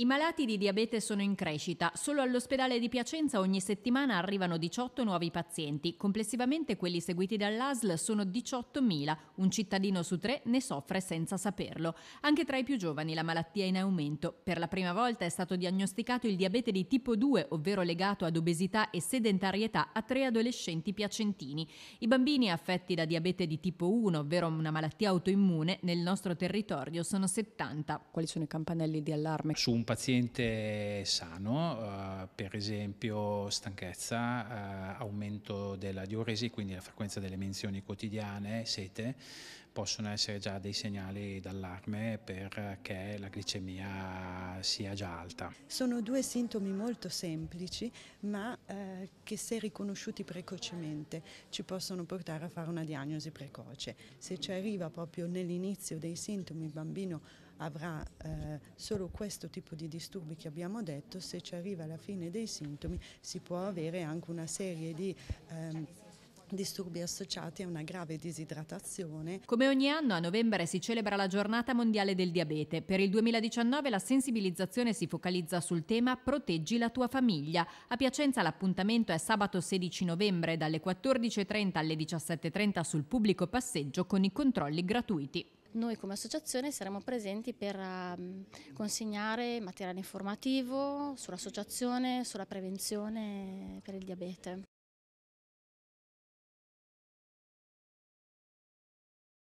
I malati di diabete sono in crescita. Solo all'ospedale di Piacenza ogni settimana arrivano 18 nuovi pazienti. Complessivamente quelli seguiti dall'ASL sono 18.000. Un cittadino su tre ne soffre senza saperlo. Anche tra i più giovani la malattia è in aumento. Per la prima volta è stato diagnosticato il diabete di tipo 2, ovvero legato ad obesità e sedentarietà, a tre adolescenti piacentini. I bambini affetti da diabete di tipo 1, ovvero una malattia autoimmune, nel nostro territorio sono 70. Quali sono i campanelli di allarme? Su un paziente sano, eh, per esempio stanchezza, eh, aumento della diuresi, quindi la frequenza delle menzioni quotidiane, sete, possono essere già dei segnali d'allarme perché la glicemia sia già alta. Sono due sintomi molto semplici ma eh, che se riconosciuti precocemente ci possono portare a fare una diagnosi precoce. Se ci arriva proprio nell'inizio dei sintomi il bambino avrà eh, solo questo tipo di disturbi che abbiamo detto, se ci arriva alla fine dei sintomi si può avere anche una serie di... Ehm, disturbi associati a una grave disidratazione. Come ogni anno a novembre si celebra la giornata mondiale del diabete. Per il 2019 la sensibilizzazione si focalizza sul tema Proteggi la tua famiglia. A Piacenza l'appuntamento è sabato 16 novembre dalle 14.30 alle 17.30 sul pubblico passeggio con i controlli gratuiti. Noi come associazione saremo presenti per ehm, consegnare materiale informativo sull'associazione, sulla prevenzione per il diabete.